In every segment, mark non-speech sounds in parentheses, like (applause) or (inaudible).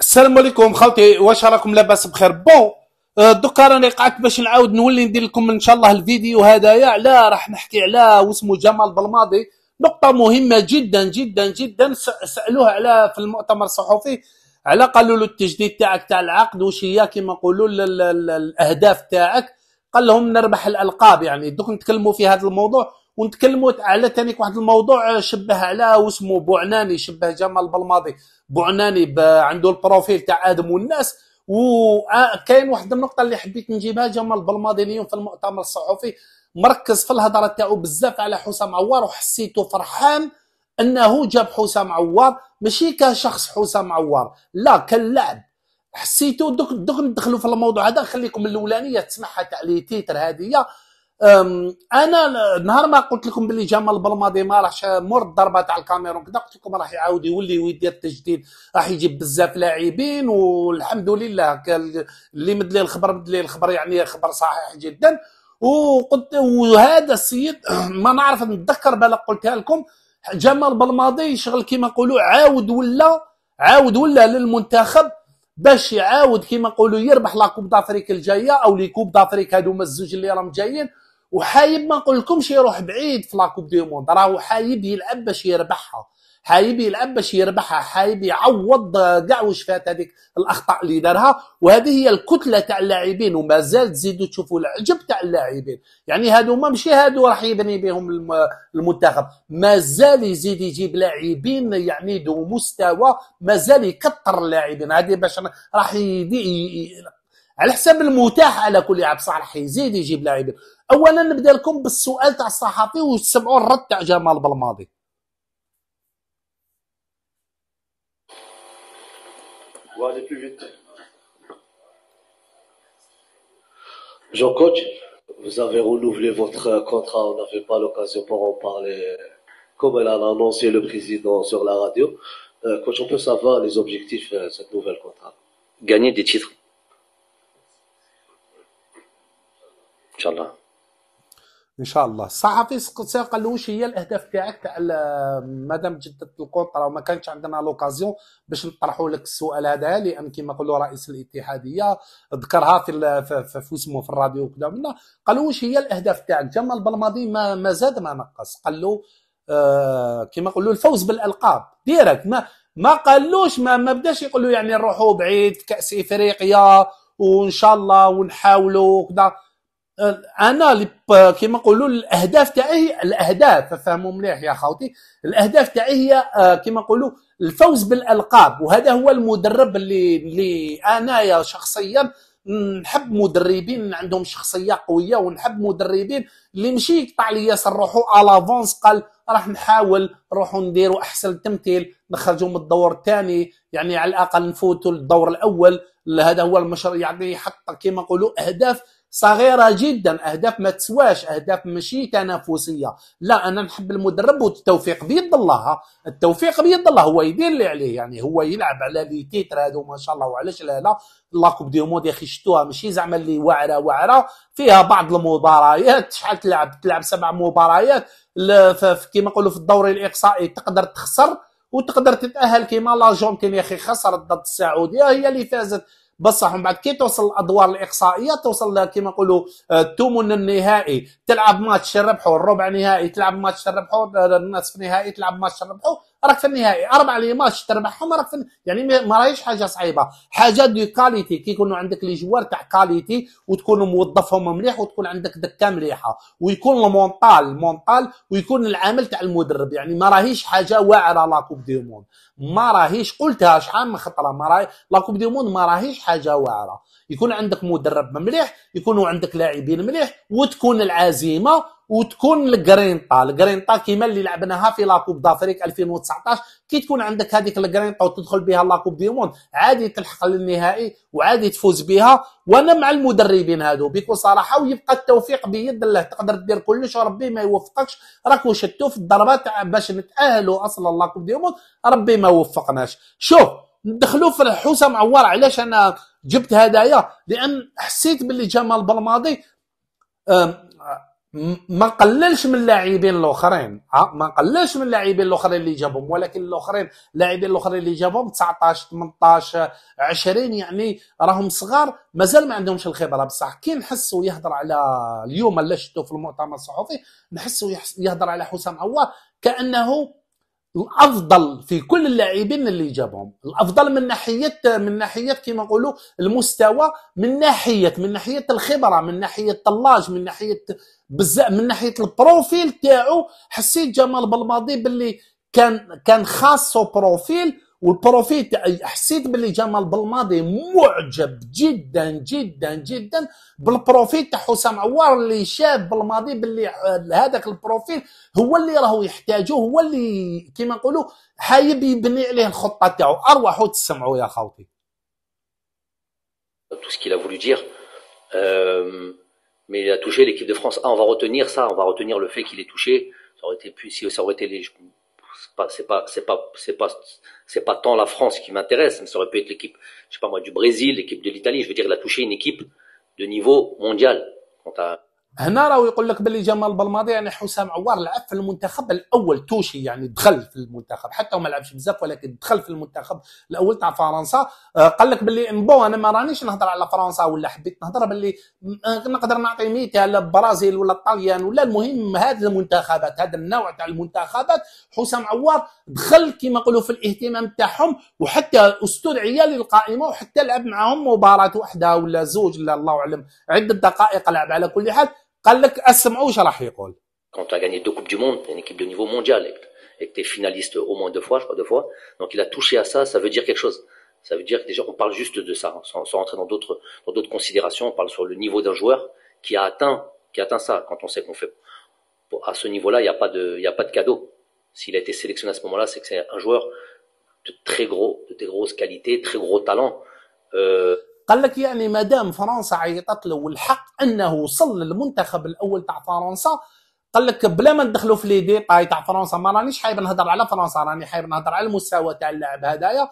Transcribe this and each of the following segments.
السلام عليكم خالتي واش راكم لاباس بخير بون آه، دوكا راني قعدت باش نعاود نولي ندير لكم ان شاء الله الفيديو هذايا على راح نحكي على واسمو جمال بالماضي نقطة مهمة جدا جدا جدا سألوه على في المؤتمر الصحفي على قالوا له التجديد تاعك تاع العقد وش هي كيما نقولوا الاهداف تاعك قال لهم نربح الالقاب يعني دوك نتكلموا في هذا الموضوع ونتكلموا على ثاني واحد الموضوع شبه على واسمه بوعناني شبه جمال بلماضي بوعناني عنده البروفيل تاع ادم والناس وكاين آه، واحد النقطه اللي حبيت نجيبها جمال بلماضي اليوم في المؤتمر الصحفي مركز في الهضره تاعو بزاف على حسام عوار وحسيته فرحان انه جاب حسام عوار ماشي كشخص حسام عوار لا كلاعب حسيتو دوك دوك ندخلوا في الموضوع هذا خليكم الاولانيه تسمعها تاع لي تيتر هذه انا نهار ما قلت لكم باللي جمال بلماضي ما راحش مور الضربه تاع الكاميرون كذا قلت لكم راح يعاود يولي ويدير التجديد راح يجيب بزاف لاعبين والحمد لله اللي مد لي الخبر مد لي الخبر يعني خبر صحيح جدا وقلت وهذا السيد (clears throat) ما نعرف نتذكر بلا قلتها لكم جمال بلماضي شغل كيما نقولوا عاود ولا عاود ولا للمنتخب باش يعاود كيما نقولوا يربح لا كوب دافريك الجايه او لي كوب هادو ما الزوج اللي راهم جايين وحايب ما نقولكمش يروح بعيد في لا كوب دي موند راهو حايب يلعب باش يربحها حايبي باش يربحها حايبي يعوض كاع واش فات هذيك الاخطاء اللي دارها وهذه هي الكتله تاع اللاعبين ومازال تزيدوا تشوفوا العجب تاع اللاعبين يعني هادو ما ماشي هادو راح يبني بهم المنتخب مازال يزيد يجيب لاعبين يعني ذو مستوى مازال يكثر اللاعبين هذه باش راح على حساب المتاح على كل لاعب راح يزيد يجيب لاعبين اولا نبدا لكم بالسؤال تاع الصحفي وتسمعوا الرد تاع جمال بالماضي On aller plus vite. Jean Coach, vous avez renouvelé votre contrat, on n'avait pas l'occasion pour en parler, comme elle a annoncé le président sur la radio. Euh, Coach, on peut savoir les objectifs euh, de ce nouvel contrat Gagner des titres. Inch'Allah. ان شاء الله الصحفي ساق قال له واش هي الاهداف تاعك تاع مادام جددت الكونط راه ما كانش عندنا لوكازيون باش نطرحوا لك السؤال هذا لان كما قالوا رئيس الاتحاديه ذكرها في في, في اسمه في الراديو وكذا منا قال له واش هي الاهداف تاعك جمال البلماضي ما, ما زاد ما نقص قال له آه كما قالوا الفوز بالالقاب ديرك ما ما قالوش ما, ما بداش يقول يعني نروحوا بعيد كاس افريقيا وان شاء الله ونحاولوا وكذا انا كيما نقولوا الاهداف تاعي الاهداف فهموا مليح يا خوتي الاهداف تاعي هي آه، كيما نقولوا الفوز بالالقاب وهذا هو المدرب اللي اللي انايا شخصيا نحب مدربين عندهم شخصيه قويه ونحب مدربين اللي مشي يقطع لي ياسر روحو الافونس قال راح نحاول نروحو نديرو احسن تمثيل نخرجوا من الدور الثاني يعني على الاقل نفوتوا للدور الاول هذا هو المشروع يعني حتى كيما نقولوا اهداف صغيره جدا اهداف ما تسواش اهداف ماشي تنافسيه لا انا نحب المدرب والتوفيق بيد الله التوفيق بيد الله هو يدير اللي عليه يعني هو يلعب على لي تيتر هادو ما شاء الله وعلاش لا لا لاكوب دي موند يا اخي شتوها ماشي زعما اللي واعره واعره فيها بعض المباريات شحال تلعب تلعب سبع مباريات كيما نقولوا في الدوري الاقصائي تقدر تخسر وتقدر تتاهل كيما لاجون جونكين يا اخي خسرت ضد السعوديه هي اللي فازت بصح من بعد كي توصل الادوار الاقصائيه توصل كما نقولوا الثمن آه، النهائي تلعب ماتش ربحوا الربع نهائي تلعب ماتش ربحوا النصف آه، نهائي تلعب ماتش ربحوا راك في النهائي يعني اربع لي ماتش تربحهم راك في يعني ما راهيش حاجه صعيبه حاجه دو كاليتي كي يكونوا عندك لي جوار تاع كاليتي وتكون موظفهم مليح وتكون عندك دكه مليحه ويكون المونطال المونطال ويكون العمل تاع المدرب يعني ما راهيش حاجه واعره لا كوب دي موند ما راهيش قلتها شحال من خطره ما راهي لا كوب دي موند ما راهيش حاجه واعره يكون عندك مدرب مليح يكونوا عندك لاعبين مليح وتكون العزيمه وتكون الجرينطا الجرينطا كيما اللي لعبناها في لاكوب دافريك 2019 كي تكون عندك هذيك الجرينطا وتدخل بها لاكوب دي موند عادي تلحق للنهائي وعادي تفوز بها وانا مع المدربين هادو بكل صراحه ويبقى التوفيق بيد الله تقدر دير كلش وربي ما يوفقكش راكو شتو في الضربات باش نتاهلوا اصلا لاكوب دي موند ربي ما وفقناش شوف ندخلوا في حسام عوار علاش انا جبت هدايا لان حسيت باللي جمال بالماضي ما قللش من اللاعبين الاخرين آه، ما قللش من اللاعبين الاخرين اللي جابهم ولكن الاخرين اللاعبين الاخرين اللي جابهم 19 18 20 يعني راهم صغار مازال ما عندهمش الخبره بصح كي نحسوا يهضر على اليوم اللي شفتوا في المؤتمر الصحفي نحسوا يهضر على حسام عوار كانه الافضل في كل اللاعبين اللي جابهم الافضل من ناحيه من ناحيه كما نقولوا المستوى من ناحيه من ناحيه الخبره من ناحيه طلاج من ناحيه بزاف من ناحيه البروفيل تاعو حسيت جمال بلماضي باللي كان كان خاصه بروفيل والبروفيت يعني حسيت باللي جمال بالماضي معجب جدا جدا جدا بالبروفيت تاع حسام عوار اللي شاف بالماضي باللي هذاك البروفيل هو اللي راهو يحتاجه هو اللي كيما نقولوا حايب يبني عليه الخطه تاعو ارواحوا تسمعوا يا خوتي tout ce qu'il a voulu dire euh, mais il a touché l'équipe de France ah, on va retenir ça on va retenir le fait qu'il est touché ça aurait été plus si ça aurait été les, pas c'est pas c'est pas c'est pas c'est pas tant la France qui m'intéresse, mais ça aurait pu être l'équipe, je sais pas moi, du Brésil, l'équipe de l'Italie. Je veux dire, il a touché une équipe de niveau mondial. Quand هنا راهو يقول لك باللي جمال بلماضي يعني حسام عوار لعب في المنتخب الاول توشي يعني دخل في المنتخب حتى وما لعبش بزاف ولكن دخل في المنتخب الاول تاع فرنسا آه، قال لك باللي امبو انا ما رانيش نهضر على فرنسا ولا حبيت نهضر باللي نقدر نعطي ميتي على البرازيل ولا الطليان ولا المهم هذه المنتخبات هذا النوع تاع المنتخبات حسام عوار دخل كما نقولوا في الاهتمام تاعهم وحتى استدعي للقائمه وحتى لعب معاهم مباراه واحده ولا زوج لا الله اعلم عده دقائق لعب على كل حال quand tu as gagné deux coupes du monde, une équipe de niveau mondial et que tu es finaliste au moins deux fois, je crois deux fois. Donc il a touché à ça, ça veut dire quelque chose. Ça veut dire que déjà on parle juste de ça, hein, sans, rentrer dans d'autres dans d'autres considérations, on parle sur le niveau d'un joueur qui a atteint qui atteint ça quand on sait qu'on fait à ce niveau-là, il n'y a pas de il y a pas de cadeau. S'il a été sélectionné à ce moment-là, c'est que c'est un joueur de très gros, de très grosses qualités, très gros talent. Euh, قال لك يعني ما دام فرنسا عيطت له الحق انه وصل للمنتخب الاول تاع فرنسا قال لك بلا ما ندخلوا في لي تاع فرنسا ما رانيش حايب نهضر على فرنسا راني حايب نهضر على المستوى تاع اللاعب هذايا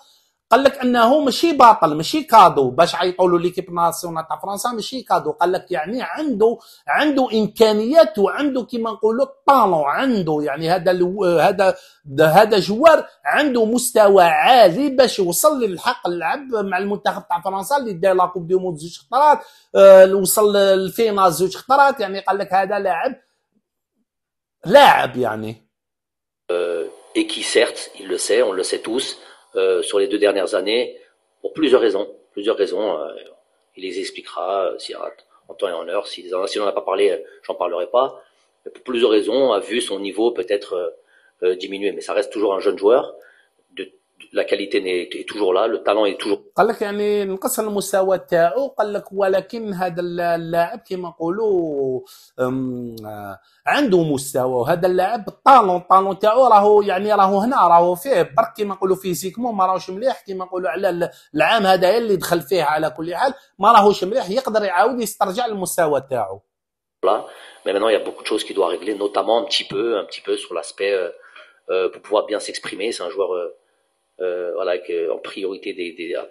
قال لك انه ماشي باطل ماشي كادو باش عيطوا له ليكيب ناسيونال تاع فرنسا ماشي كادو قال لك يعني عنده عنده امكانيات وعنده كيما نقولوا طالون عنده يعني هذا هذا هذا جوار عنده مستوى عالي باش يوصل للحق اللعب مع المنتخب تاع فرنسا اللي دار لاكوب دي موند زوج خطرات آه وصل الفينال زوج خطرات يعني قال لك هذا لاعب لاعب يعني euh, et qui certes, il le sait, on le sait tous, Euh, sur les deux dernières années pour plusieurs raisons. Plusieurs raisons. Euh, il les expliquera euh, si, en temps et en heure. Si, on n'en a pas parlé, j'en parlerai pas. pour plusieurs raisons, a vu son niveau peut-être diminuer. Mais ça reste toujours un jeune joueur. لا كاليتي هي toujours là لو تالون هي toujours قال لك يعني نقص المستوى تاعو قال لك ولكن هذا اللاعب كيما نقولوا آه، عنده مستوى وهذا اللاعب الطالون الطالون تاعو راهو يعني راهو هنا راهو فيه برك كيما نقولوا فيزيكمون ما راهوش مليح كيما نقولوا على العام هذا اللي دخل فيه على كل حال ما راهوش مليح يقدر يعاود يسترجع المستوى تاعو لا مي maintenant يا بوكو تشوز كي de ريغلي نوتامون ان تي بو ان تي بو سور لاسبي peu sur l'aspect euh, euh, pour pouvoir bien s'exprimer. C'est un joueur euh, euh, voilà, que, en priorité des, des, euh,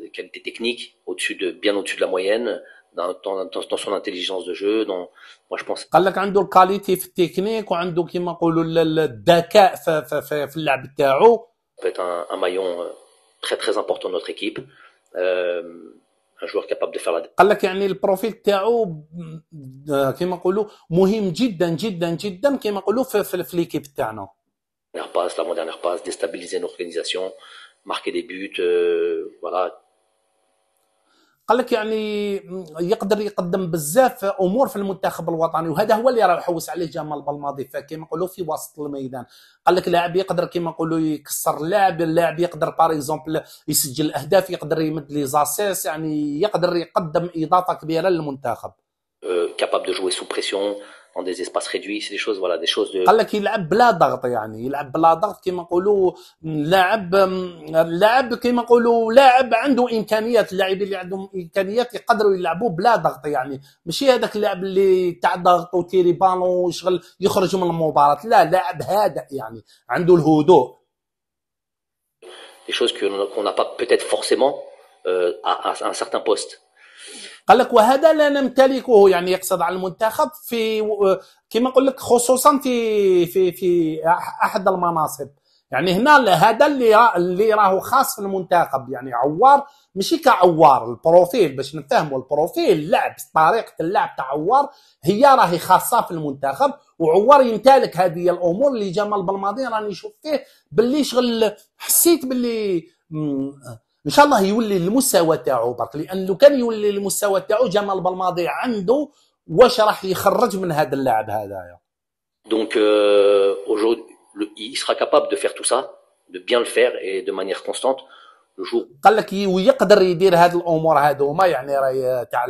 des qualités techniques, au-dessus de, bien au-dessus de la moyenne, dans, dans, dans son intelligence de jeu, dans, moi je pense. قال لك عنده الكاليتي في التكنيك وعنده كيما نقولوا الذكاء في, في, في اللعب تاعو. peut être un, un maillon euh, très très important de notre équipe. Euh, un joueur capable de faire la قال لك يعني البروفيل تاعو كيما نقولوا مهم جدا جدا جدا كيما نقولوا في, في, في ليكيب تاعنا. dernière passe, l'avant-dernière passe, déstabiliser une organisation, marquer des buts, euh, voilà. قال لك يعني يقدر يقدم بزاف امور في المنتخب الوطني وهذا هو اللي راه يحوس عليه جمال بالماضي فكما نقولوا في وسط الميدان قال لك لاعب يقدر كما نقولوا يكسر اللاعب اللاعب يقدر باغ اكزومبل يسجل اهداف يقدر يمد لي زاسيس يعني يقدر يقدم اضافه كبيره للمنتخب كاباب دو جوي سو بريسيون dans des espaces réduits c'est des choses voilà des choses de قال لك يلعب بلا ضغط يعني يلعب بلا ضغط كيما نقولوا لاعب لاعب كيما نقولوا لاعب عنده امكانيات اللاعبين اللي عندهم امكانيات يقدروا يلعبوا بلا ضغط يعني ماشي هذاك اللاعب اللي تاع ضغط وتيري بالون وشغل يخرج من المباراه لا لاعب هادئ يعني عنده الهدوء des choses qu'on n'a pas peut-être forcément euh, à, à un certain poste قال لك وهذا لا نمتلكه يعني يقصد على المنتخب في كما نقول لك خصوصا في في في احد المناصب يعني هنا هذا اللي اللي راهو خاص في المنتخب يعني عوار ماشي كعوار البروفيل باش نفهموا البروفيل اللعب طريقه اللعب تاع عوار هي راهي خاصه في المنتخب وعوار يمتلك هذه الامور اللي جمال بالماضي راني نشوف فيه باللي شغل حسيت باللي ان شاء الله يولي المستوى تاعو برك لان لو كان يولي المستوى تاعو جمال بالماضي عنده واش راح يخرج من هذا اللاعب هذايا دونك euh, aujourd'hui, il sera capable de faire tout ça, de bien le faire et de manière constante. Le jour. قال لك ويقدر يدير هذه الامور هذوما يعني راهي تاع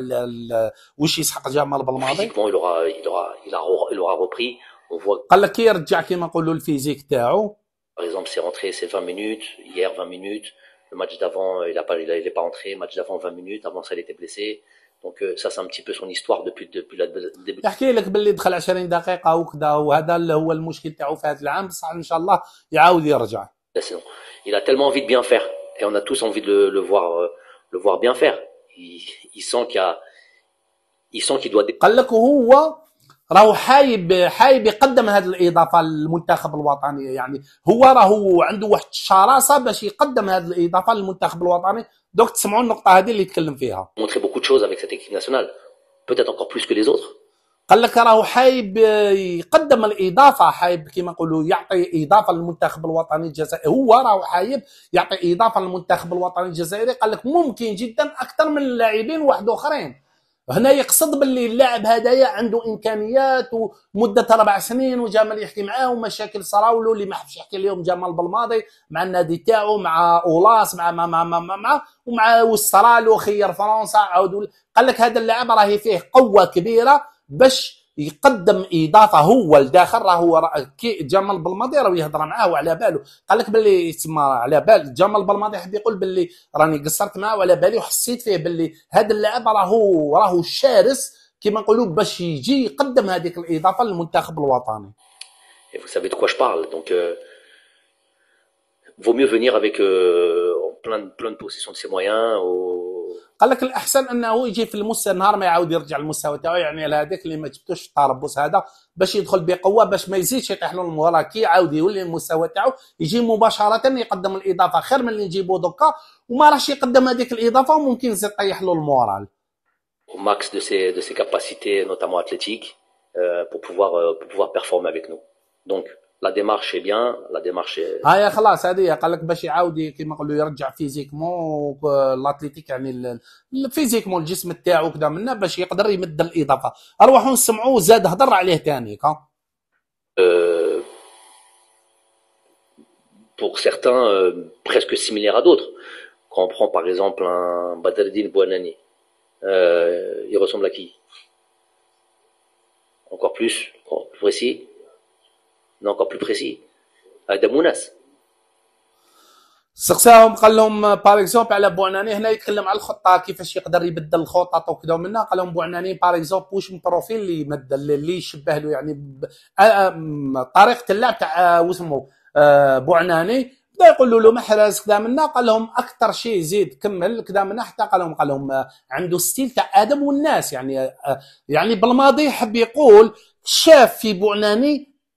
واش يسحق جمال بالماضي. il aura, il aura, il aura, il aura repris. On voit. قال لك يرجع كيما نقولوا الفيزيك تاعو. Par exemple, ses rentrées, c'est 20 minutes. Hier, 20 minutes. Le match d'avant, euh, il n'est pas, il entré. Le match d'avant, 20 minutes. Avant ça, il était blessé. Donc euh, ça c'est un petit peu son histoire depuis le début. Il a tellement envie de bien faire et on a tous envie de le, voir euh, bien faire. Il, sent qu'il doit. قال راهو حايب حايب يقدم هذه الاضافه للمنتخب الوطني يعني هو راهو عنده واحد الشراسه باش يقدم هذه الاضافه للمنتخب الوطني دونك تسمعوا النقطه هذه اللي يتكلم فيها قال لك راهو حايب يقدم الاضافه حايب كما نقولوا يعطي اضافه للمنتخب الوطني الجزائري هو راهو حايب يعطي اضافه للمنتخب الوطني الجزائري قال لك ممكن جدا اكثر من اللاعبين واحد اخرين هنا يقصد باللي اللاعب هذايا عنده امكانيات ومده اربع سنين وجمال يحكي معاه ومشاكل صراو له اللي ما حبش يحكي لهم جمال بالماضي مع النادي تاعو مع اولاس مع مع مع ما, مع ومع وصرالو خير فرنسا عاودوا قال لك هذا اللاعب راهي فيه قوه كبيره باش يقدم اضافه هو لداخل راه هو كي جمال بالماضي راه يهضر معاه وعلى باله قال لك باللي تما على بال جمال بالماضي حبي يقول باللي راني قصرت معاه وعلى بالي وحسيت فيه باللي هذا اللاعب راهو راهو شرس كيما نقولوا باش يجي يقدم هذيك الاضافه للمنتخب الوطني vous savez de quoi je parle. Donc, euh, vaut mieux venir avec euh, plein, de, plein de possession de ses moyens, au, قال لك الاحسن انه يجي في المستوى النهار ما يعاود يرجع للمستوى تاعو يعني لهذاك اللي ما جبتوش الطربوس هذا باش يدخل بقوه باش ما يزيدش يطيح له المباراه كي يعاود يولي المستوى تاعو يجي مباشره يقدم الاضافه خير من اللي نجيبو دوكا وما راحش يقدم هذيك الاضافه وممكن يزيد طيح له المورال ماكس دو سي دو سي كاباسيتي نوتامون اتليتيك pour, pouvoir, euh, pour pouvoir performer avec nous. Donc, La démarche est bien, la démarche est... pour certains euh, presque similaire à d'autres quand on prend par exemple un Badreddin Bouanani euh, il ressemble à qui encore plus, plus précis encore بلو précis, هذا مناس سقساهم قال لهم بار اكزومبل على بوعناني هنا يتكلم على الخطه كيفاش يقدر يبدل الخطط وكذا ومنا قال لهم بوعناني بار اكزومبل واش من بروفيل اللي مد اللي يشبه له يعني طريقه اللعب تاع آه، واسمو آه، بوعناني بدا يقولوا له محرز كذا منا قال لهم اكثر شيء زيد كمل كذا منا حتى قال لهم قال لهم آه، عنده ستيل تاع ادم والناس يعني يعني بالماضي حب يقول شاف في بوعناني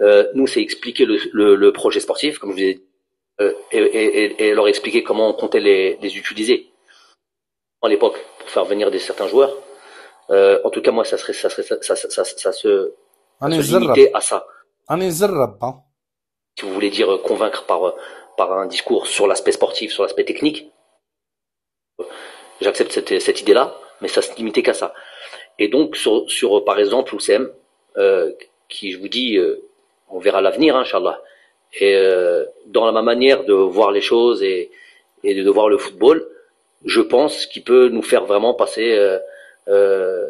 Euh, nous, c'est expliquer le, le, projet sportif, comme je vous ai dit, euh, et, et, et, leur expliquer comment on comptait les, les utiliser à l'époque pour faire venir des certains joueurs. Euh, en tout cas, moi, ça serait, ça serait, ça, ça, ça, ça se, limitait à ça. Si vous voulez dire convaincre par par un discours sur l'aspect sportif, sur l'aspect technique, j'accepte cette, cette idée-là, mais ça se limitait qu'à ça. Et donc sur, sur par exemple Oussem, qui je vous dis on verra l'avenir, Inch'Allah. Et euh, dans ma manière de voir les choses et, de voir le football, je pense qu'il peut nous faire vraiment passer euh, euh,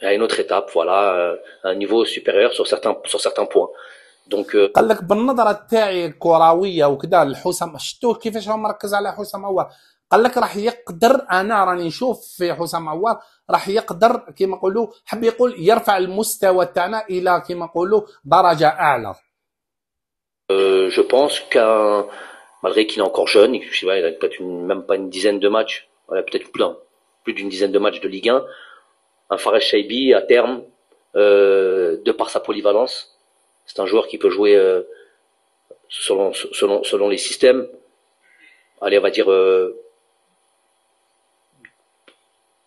à une autre étape, voilà, à un niveau supérieur sur certains, points. Euh, je pense qu'un malgré qu'il est encore jeune, il a peut-être même pas une dizaine de matchs, peut-être plus, plus d'une dizaine de matchs de Ligue 1, un Fares Shaibi à terme, euh, de par sa polyvalence, c'est un joueur qui peut jouer euh, selon, selon, selon les systèmes, allez on va dire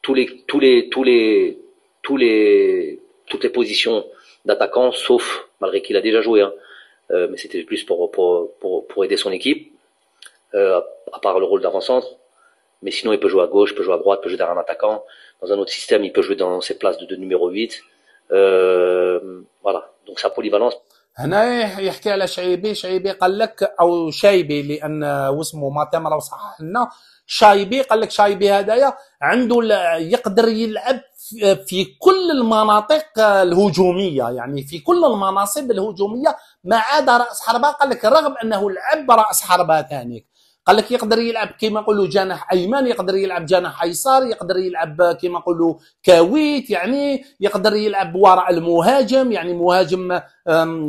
tous les, tous les, tous les, tous les, toutes les positions d'attaquant, sauf malgré qu'il a déjà joué, hein, euh, mais c'était plus pour, pour, pour, pour, aider son équipe, euh, à part le rôle d'avant-centre. Mais sinon, il peut jouer à gauche, il peut jouer à droite, il peut jouer derrière un attaquant. Dans un autre système, il peut jouer dans ses places de, de numéro 8. Euh, voilà, donc sa polyvalence. هنا يحكي على شعيبي شعيبي قال لك او شايبي لان اسمه ما راه صحح لنا شايبي قال لك شايبي هدايا عنده يقدر يلعب في كل المناطق الهجوميه يعني في كل المناصب الهجوميه ما عدا راس حربه قال لك رغم انه لعب راس حربه ثاني قال لك يقدر يلعب كما نقولوا جناح ايمن يقدر يلعب جناح ايسر يقدر يلعب كما نقولوا كاويت يعني يقدر يلعب وراء المهاجم يعني مهاجم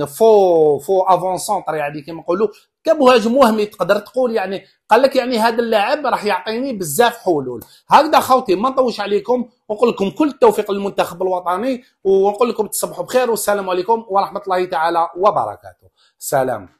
فو فو افون سونتر يعني كما نقولوا كمهاجم وهمي تقدر تقول يعني قال لك يعني هذا اللاعب راح يعطيني بزاف حلول هكذا خوتي ما نطوش عليكم ونقول لكم كل التوفيق للمنتخب الوطني ونقول لكم تصبحوا بخير والسلام عليكم ورحمه الله تعالى وبركاته سلام